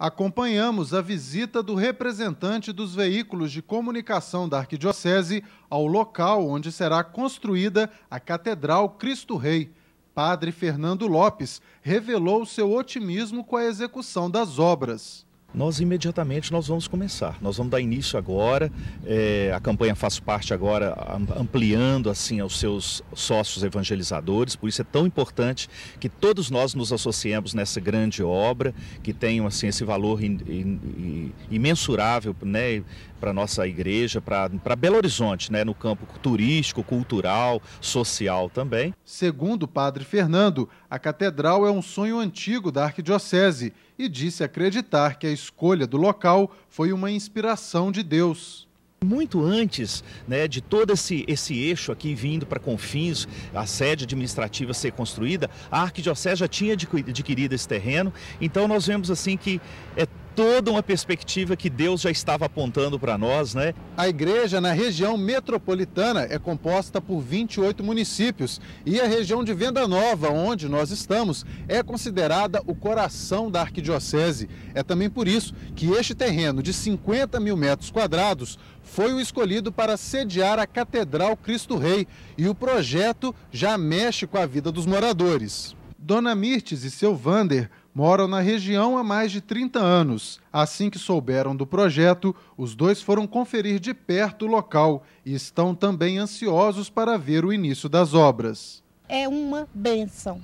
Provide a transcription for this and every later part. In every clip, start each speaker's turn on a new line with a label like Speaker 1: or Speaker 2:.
Speaker 1: acompanhamos a visita do representante dos veículos de comunicação da Arquidiocese ao local onde será construída a Catedral Cristo Rei. Padre Fernando Lopes revelou seu otimismo com a execução das
Speaker 2: obras nós imediatamente nós vamos começar. Nós vamos dar início agora. É, a campanha faz parte agora ampliando assim aos seus sócios evangelizadores. Por isso é tão importante que todos nós nos associemos nessa grande obra que tem assim esse valor in, in, in, imensurável, né? para nossa igreja, para Belo Horizonte, né, no campo turístico, cultural, social também. Segundo
Speaker 1: o padre Fernando, a catedral é um sonho antigo da arquidiocese e disse
Speaker 2: acreditar que a escolha do local foi uma inspiração de Deus. Muito antes né, de todo esse, esse eixo aqui vindo para Confins, a sede administrativa ser construída, a Arquidiocese já tinha adquirido esse terreno. Então nós vemos assim que é toda uma perspectiva que Deus já estava apontando para nós, né? A igreja
Speaker 1: na região metropolitana é composta por 28 municípios e a região de Venda Nova, onde nós estamos, é considerada o coração da arquidiocese. É também por isso que este terreno de 50 mil metros quadrados foi o escolhido para sediar a Catedral Cristo Rei e o projeto já mexe com a vida dos moradores. Dona Mirtes e seu Vander moram na região há mais de 30 anos. Assim que souberam do projeto, os dois foram conferir de perto o local e estão também ansiosos para ver o início das obras.
Speaker 3: É uma benção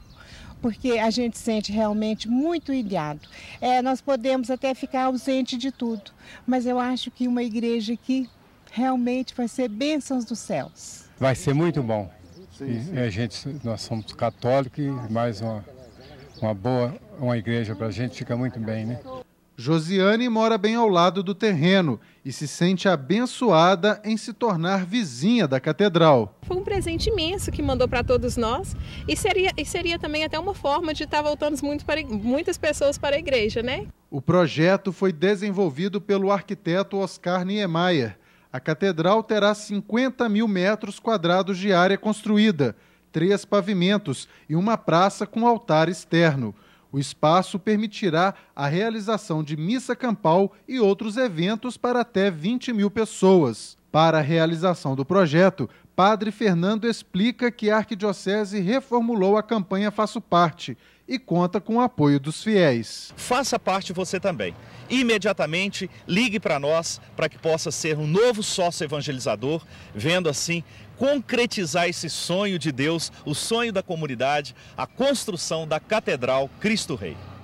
Speaker 3: porque a gente sente realmente muito ilhado. É, nós podemos até ficar ausente de tudo, mas eu acho que uma igreja aqui realmente vai ser bênçãos dos céus.
Speaker 1: Vai ser muito bom. Sim, sim. E é, a gente, nós somos católicos e mais uma uma boa uma igreja para a gente, fica muito bem, né? Josiane mora bem ao lado do terreno e se sente abençoada em se tornar vizinha da catedral.
Speaker 3: Foi um presente imenso que mandou para todos nós e seria, e seria também até uma forma de estar tá voltando muito para, muitas pessoas para a igreja, né?
Speaker 1: O projeto foi desenvolvido pelo arquiteto Oscar Niemeyer. A catedral terá 50 mil metros quadrados de área construída três pavimentos e uma praça com altar externo. O espaço permitirá a realização de missa campal e outros eventos para até 20 mil pessoas. Para a realização do projeto, Padre Fernando explica que a Arquidiocese reformulou
Speaker 2: a campanha Faço Parte e conta com o apoio dos fiéis. Faça parte você também. Imediatamente ligue para nós para que possa ser um novo sócio evangelizador, vendo assim concretizar esse sonho de Deus, o sonho da comunidade, a construção da Catedral Cristo Rei.